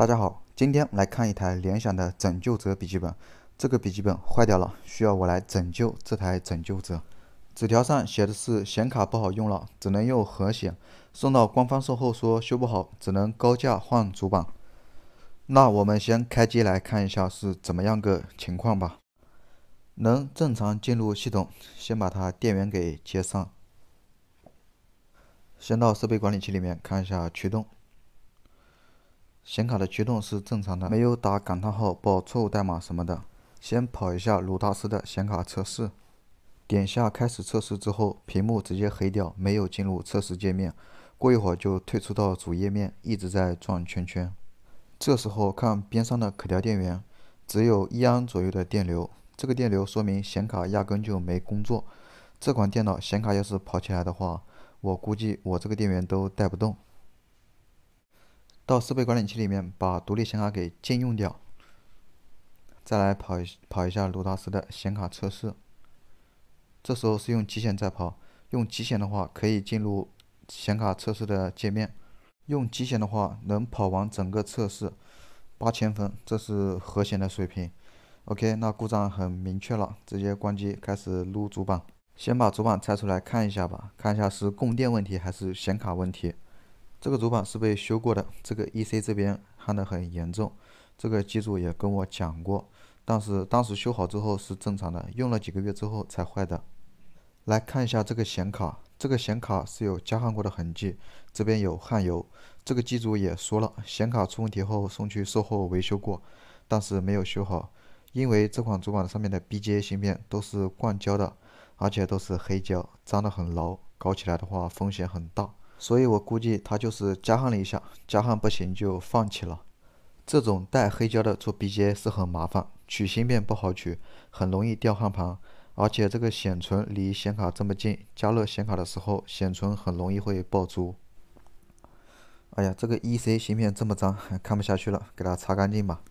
大家好，今天来看一台联想的拯救者笔记本，这个笔记本坏掉了，需要我来拯救这台拯救者。纸条上写的是显卡不好用了，只能用核显。送到官方售后说修不好，只能高价换主板。那我们先开机来看一下是怎么样个情况吧。能正常进入系统，先把它电源给接上。先到设备管理器里面看一下驱动。显卡的驱动是正常的，没有打感叹号报错误代码什么的。先跑一下鲁大师的显卡测试，点下开始测试之后，屏幕直接黑掉，没有进入测试界面。过一会儿就退出到主页面，一直在转圈圈。这时候看边上的可调电源，只有一安左右的电流，这个电流说明显卡压根就没工作。这款电脑显卡要是跑起来的话，我估计我这个电源都带不动。到设备管理器里面，把独立显卡给禁用掉。再来跑一跑一下鲁大师的显卡测试。这时候是用集显在跑，用集显的话可以进入显卡测试的界面。用集显的话能跑完整个测试，八千分，这是核显的水平。OK，那故障很明确了，直接关机开始撸主板。先把主板拆出来看一下吧，看一下是供电问题还是显卡问题。这个主板是被修过的，这个 E C 这边焊的很严重，这个机主也跟我讲过，但是当时修好之后是正常的，用了几个月之后才坏的。来看一下这个显卡，这个显卡是有加焊过的痕迹，这边有焊油，这个机主也说了，显卡出问题后送去售后维修过，但是没有修好，因为这款主板上面的 B g A 芯片都是灌胶的，而且都是黑胶，粘的很牢，搞起来的话风险很大。所以我估计他就是加焊了一下，加焊不行就放弃了。这种带黑胶的做 B J 是很麻烦，取芯片不好取，很容易掉焊盘，而且这个显存离显卡这么近，加热显卡的时候显存很容易会爆珠。哎呀，这个 E C 芯片这么脏，看不下去了，给它擦干净吧。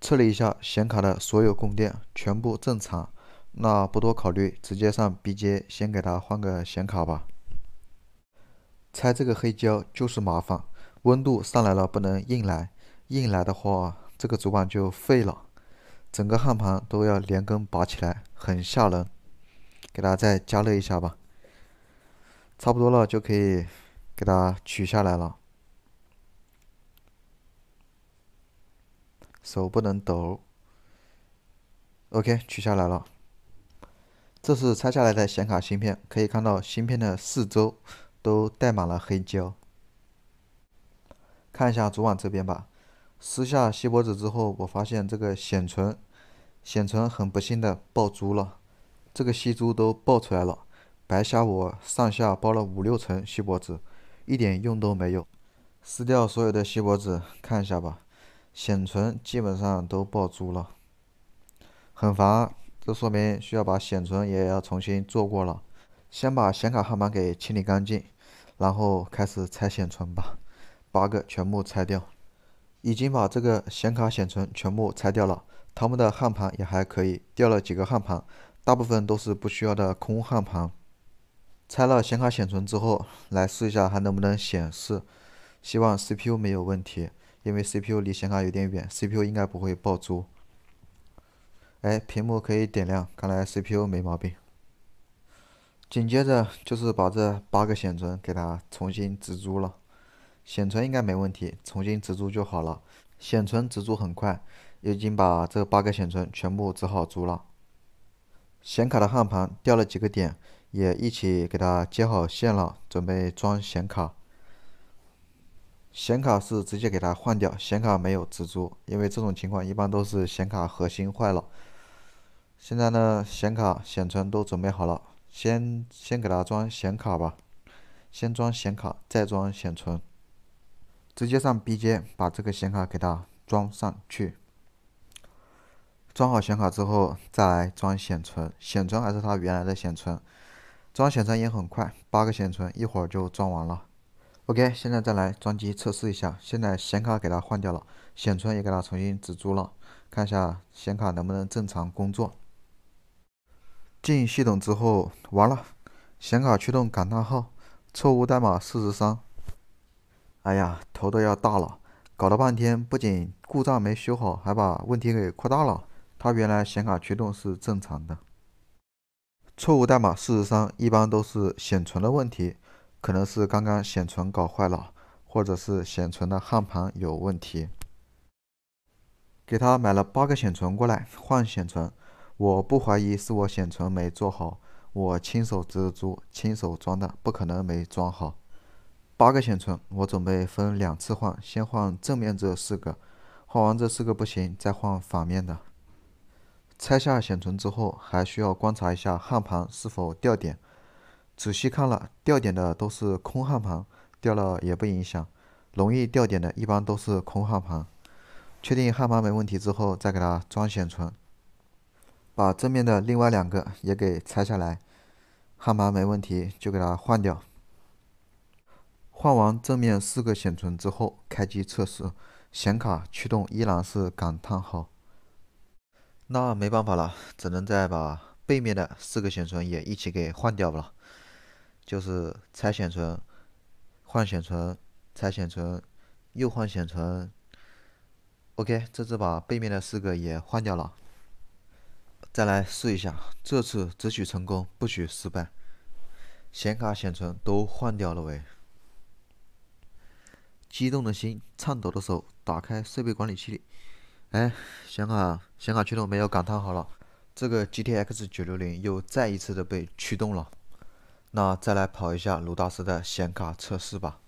测了一下显卡的所有供电全部正常，那不多考虑，直接上 B J，先给它换个显卡吧。拆这个黑胶就是麻烦，温度上来了不能硬来，硬来的话这个主板就废了，整个焊盘都要连根拔起来，很吓人。给它再加热一下吧，差不多了就可以给它取下来了。手不能抖。OK，取下来了。这是拆下来的显卡芯片，可以看到芯片的四周。都带满了黑胶，看一下主板这边吧。撕下锡箔纸之后，我发现这个显存，显存很不幸的爆珠了，这个锡珠都爆出来了，白瞎我上下包了五六层锡箔纸，一点用都没有。撕掉所有的锡箔纸，看一下吧，显存基本上都爆珠了，很烦。这说明需要把显存也要重新做过了，先把显卡焊盘给清理干净。然后开始拆显存吧，八个全部拆掉，已经把这个显卡显存全部拆掉了，他们的焊盘也还可以，掉了几个焊盘，大部分都是不需要的空焊盘。拆了显卡显存之后，来试一下还能不能显示，希望 CPU 没有问题，因为 CPU 离显卡有点远，CPU 应该不会爆珠。哎，屏幕可以点亮，看来 CPU 没毛病。紧接着就是把这八个显存给它重新植株了，显存应该没问题，重新植株就好了。显存植株很快，已经把这八个显存全部植好株了。显卡的焊盘掉了几个点，也一起给它接好线了，准备装显卡。显卡是直接给它换掉，显卡没有植株，因为这种情况一般都是显卡核心坏了。现在呢，显卡、显存都准备好了。先先给他装显卡吧，先装显卡，再装显存。直接上 B 键，把这个显卡给他装上去。装好显卡之后，再来装显存，显存还是他原来的显存。装显存也很快，八个显存一会儿就装完了。OK，现在再来装机测试一下。现在显卡给他换掉了，显存也给他重新植住了，看一下显卡能不能正常工作。进系统之后，完了，显卡驱动感叹号，错误代码四十三。哎呀，头都要大了！搞了半天，不仅故障没修好，还把问题给扩大了。他原来显卡驱动是正常的，错误代码四十三一般都是显存的问题，可能是刚刚显存搞坏了，或者是显存的焊盘有问题。给他买了八个显存过来换显存。我不怀疑是我显存没做好，我亲手遮住、亲手装的，不可能没装好。八个显存，我准备分两次换，先换正面这四个，换完这四个不行，再换反面的。拆下显存之后，还需要观察一下焊盘是否掉点。仔细看了，掉点的都是空焊盘，掉了也不影响。容易掉点的一般都是空焊盘。确定焊盘没问题之后，再给它装显存。把正面的另外两个也给拆下来，焊盘没问题就给它换掉。换完正面四个显存之后，开机测试，显卡驱动依然是感叹号。那没办法了，只能再把背面的四个显存也一起给换掉了。就是拆显存，换显存，拆显存，又换显存。OK，这次把背面的四个也换掉了。再来试一下，这次只许成功，不许失败。显卡、显存都换掉了喂。激动的心，颤抖的手，打开设备管理器。哎，显卡，显卡驱动没有感叹号了。这个 GTX 960又再一次的被驱动了。那再来跑一下鲁大师的显卡测试吧。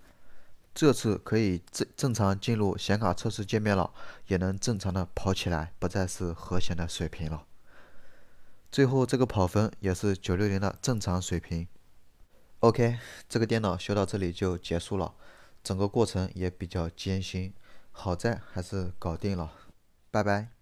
这次可以正正常进入显卡测试界面了，也能正常的跑起来，不再是核显的水平了。最后这个跑分也是九六零的正常水平。OK，这个电脑修到这里就结束了，整个过程也比较艰辛，好在还是搞定了。拜拜。